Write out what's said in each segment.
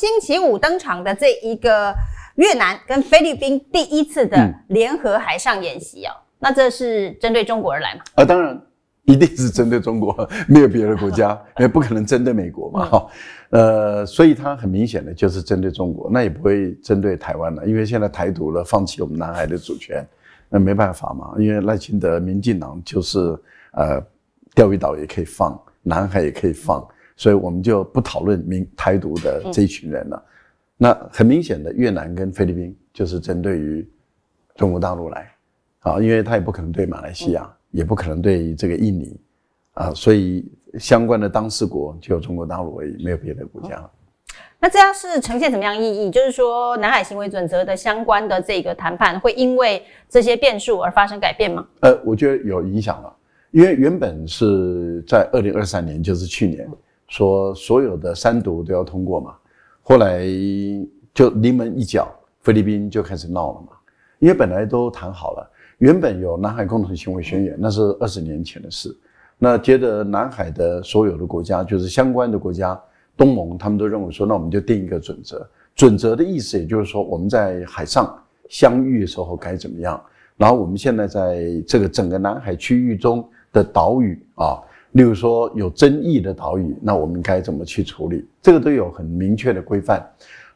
星期五登场的这一个越南跟菲律宾第一次的联合海上演习哦，那这是针对中国而来吗？啊，当然一定是针对中国，没有别的国家，也不可能针对美国嘛，哈，呃，所以它很明显的就是针对中国，那也不会针对台湾了，因为现在台独了，放弃我们南海的主权，那没办法嘛，因为赖清德、民进党就是呃，钓鱼岛也可以放，南海也可以放。所以我们就不讨论民台独的这一群人了。那很明显的，越南跟菲律宾就是针对于中国大陆来，啊，因为他也不可能对马来西亚，也不可能对这个印尼，啊，所以相关的当事国就有中国大陆，没有别的国家那这样是呈现什么样意义？就是说，南海行为准则的相关的这个谈判会因为这些变数而发生改变吗？呃，我觉得有影响了，因为原本是在二零二三年，就是去年。说所有的三独都要通过嘛，后来就临门一脚，菲律宾就开始闹了嘛。因为本来都谈好了，原本有南海共同行为宣言，那是二十年前的事。那接着南海的所有的国家，就是相关的国家，东盟他们都认为说，那我们就定一个准则。准则的意思，也就是说我们在海上相遇的时候该怎么样。然后我们现在在这个整个南海区域中的岛屿啊。例如说有争议的岛屿，那我们该怎么去处理？这个都有很明确的规范。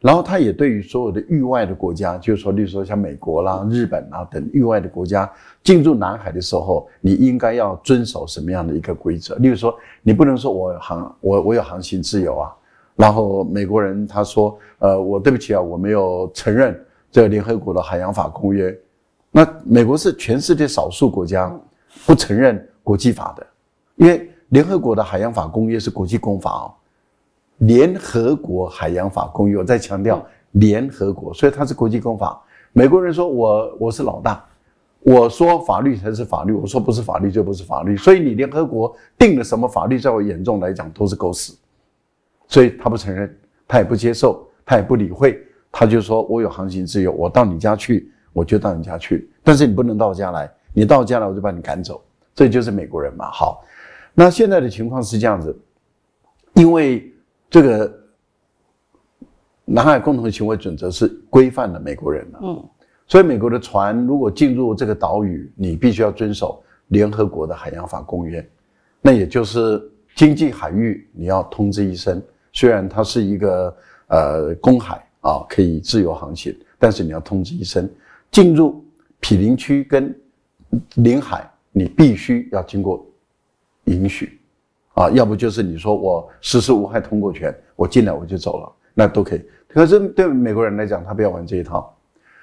然后它也对于所有的域外的国家，就是说，例如说像美国啦、日本啦等域外的国家进入南海的时候，你应该要遵守什么样的一个规则？例如说，你不能说我航我我有航行自由啊。然后美国人他说，呃，我对不起啊，我没有承认这个联合国的海洋法公约。那美国是全世界少数国家不承认国际法的。因为联合国的海洋法公约是国际公法哦，联合国海洋法公约，我在强调联合国，所以它是国际公法。美国人说我我是老大，我说法律才是法律，我说不是法律就不是法律，所以你联合国定了什么法律，在我眼中来讲都是狗屎，所以他不承认，他也不接受，他也不理会，他就说我有航行自由，我到你家去我就到你家去，但是你不能到我家来，你到我家来我就把你赶走。这就是美国人嘛，好，那现在的情况是这样子，因为这个南海共同行为准则是规范了美国人嘛，嗯，所以美国的船如果进入这个岛屿，你必须要遵守联合国的海洋法公约，那也就是经济海域，你要通知一声。虽然它是一个呃公海啊，可以自由航行，但是你要通知一声，进入毗邻区跟领海。你必须要经过允许，啊，要不就是你说我实施无害通过权，我进来我就走了，那都可以。可是对美国人来讲，他不要玩这一套，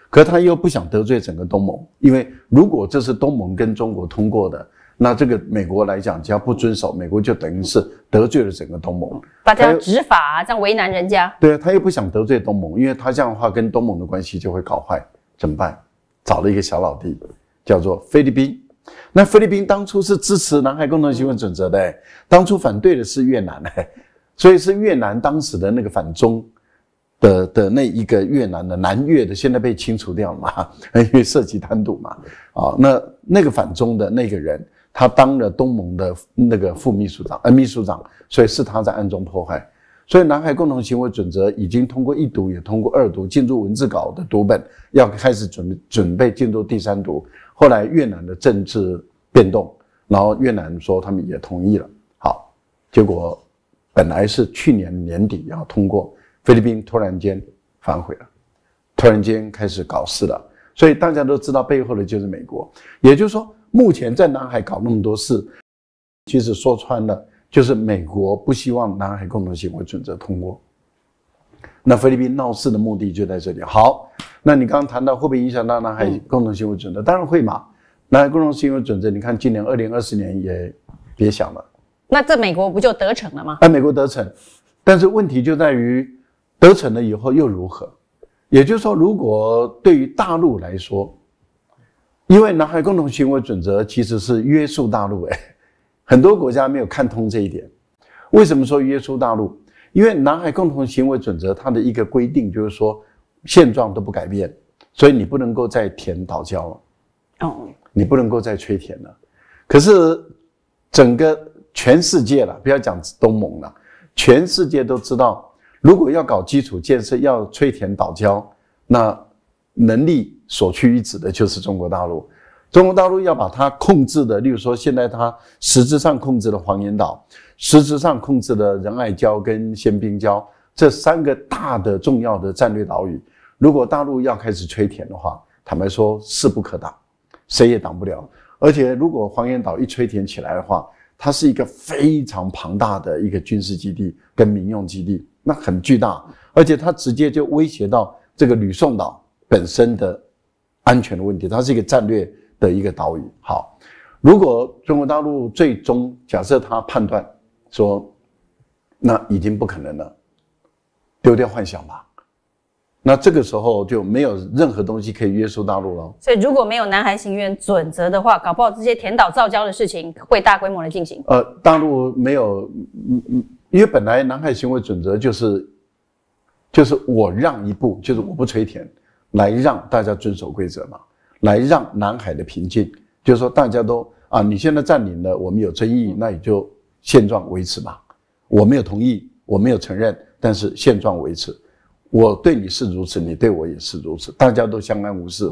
可是他又不想得罪整个东盟，因为如果这是东盟跟中国通过的，那这个美国来讲，只要不遵守，美国就等于是得罪了整个东盟。把家执法这样为难人家，对啊，他又不想得罪东盟，因为他这样的话跟东盟的关系就会搞坏，怎么办？找了一个小老弟，叫做菲律宾。那菲律宾当初是支持南海共同行为准则的，当初反对的是越南，所以是越南当时的那个反中，的的那一个越南的南越的，现在被清除掉了嘛，因为涉及贪渎嘛，啊，那那个反中的那个人，他当了东盟的那个副秘书长，呃秘书长，所以是他在暗中破坏，所以南海共同行为准则已经通过一读，也通过二读，进入文字稿的读本，要开始准准备进入第三读。后来越南的政治变动，然后越南说他们也同意了。好，结果本来是去年年底要通过，菲律宾突然间反悔了，突然间开始搞事了。所以大家都知道，背后的就是美国。也就是说，目前在南海搞那么多事，其实说穿了就是美国不希望南海共同行为准则通过。那菲律宾闹事的目的就在这里。好。那你刚刚谈到会不会影响到南海共同行为准则？当然会嘛。南海共同行为准则，你看今年二零二四年也别想了。那这美国不就得逞了吗？哎，美国得逞，但是问题就在于得逞了以后又如何？也就是说，如果对于大陆来说，因为南海共同行为准则其实是约束大陆，哎，很多国家没有看通这一点。为什么说约束大陆？因为南海共同行为准则它的一个规定就是说。现状都不改变，所以你不能够再填岛礁了。哦，你不能够再吹填了。可是整个全世界了，不要讲东盟了，全世界都知道，如果要搞基础建设，要吹填岛礁，那能力所趋一指的就是中国大陆。中国大陆要把它控制的，例如说现在它实质上控制的黄岩岛，实质上控制的仁爱礁跟仙滨礁这三个大的重要的战略岛屿。如果大陆要开始催田的话，坦白说势不可挡，谁也挡不了。而且，如果黄岩岛一催田起来的话，它是一个非常庞大的一个军事基地跟民用基地，那很巨大，而且它直接就威胁到这个吕宋岛本身的安全的问题。它是一个战略的一个岛屿。好，如果中国大陆最终假设他判断说，那已经不可能了，丢掉幻想吧。那这个时候就没有任何东西可以约束大陆了。所以如果没有南海行为准则的话，搞不好这些填岛造礁的事情会大规模的进行。呃，大陆没有，嗯嗯，因为本来南海行为准则就是，就是我让一步，就是我不吹填，来让大家遵守规则嘛，来让南海的平静。就是说大家都啊，你现在占领了，我们有争议，那也就现状维持嘛。我没有同意，我没有承认，但是现状维持。我对你是如此，你对我也是如此，大家都相安无事，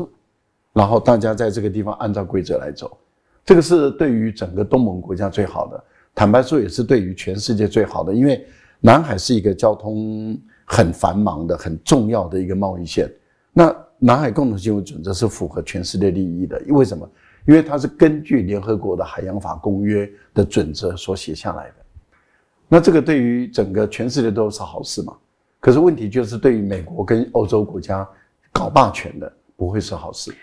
然后大家在这个地方按照规则来走，这个是对于整个东盟国家最好的，坦白说也是对于全世界最好的。因为南海是一个交通很繁忙的、很重要的一个贸易线，那南海共同行为准则，是符合全世界利益的。因为什么？因为它是根据联合国的海洋法公约的准则所写下来的。那这个对于整个全世界都是好事嘛？可是问题就是，对于美国跟欧洲国家搞霸权的，不会是好事。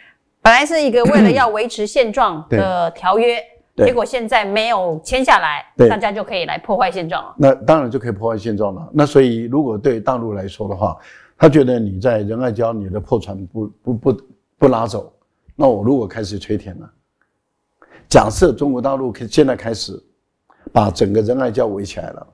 本来是一个为了要维持现状的条约，结果现在没有签下来，大家就可以来破坏现状了。那当然就可以破坏现状了。那所以，如果对大陆来说的话，他觉得你在仁爱礁，你的破船不不不不拉走，那我如果开始吹填了，假设中国大陆现在开始把整个仁爱礁围起来了，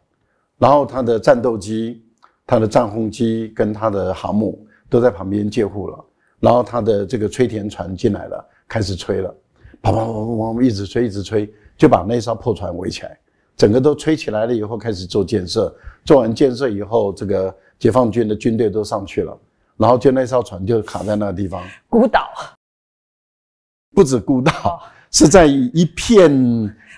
然后他的战斗机。他的战轰机跟他的航母都在旁边借护了，然后他的这个吹填船进来了，开始吹了，啪啪啪啪啪，我们一直吹，一直吹，就把那艘破船围起来，整个都吹起来了以后，开始做建设，做完建设以后，这个解放军的军队都上去了，然后就那艘船就卡在那个地方，孤岛，不止孤岛，是在一片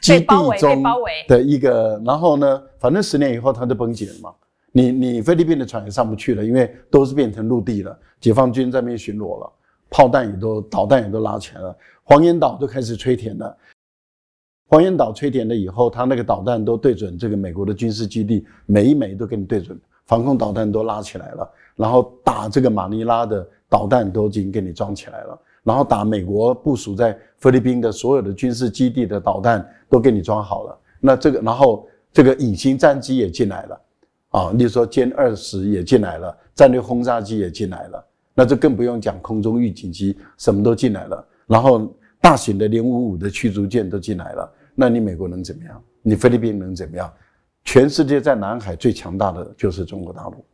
基地中的一个，然后呢，反正十年以后它就崩解了嘛。你你菲律宾的船也上不去了，因为都是变成陆地了。解放军在那边巡逻了，炮弹也都导弹也都拉起来了。黄岩岛都开始吹填了。黄岩岛吹填了以后，他那个导弹都对准这个美国的军事基地，每一枚都给你对准。防空导弹都拉起来了，然后打这个马尼拉的导弹都已经给你装起来了，然后打美国部署在菲律宾的所有的军事基地的导弹都给你装好了。那这个然后这个隐形战机也进来了。啊，你说歼二十也进来了，战略轰炸机也进来了，那就更不用讲空中预警机什么都进来了，然后大型的零五五的驱逐舰都进来了，那你美国能怎么样？你菲律宾能怎么样？全世界在南海最强大的就是中国大陆。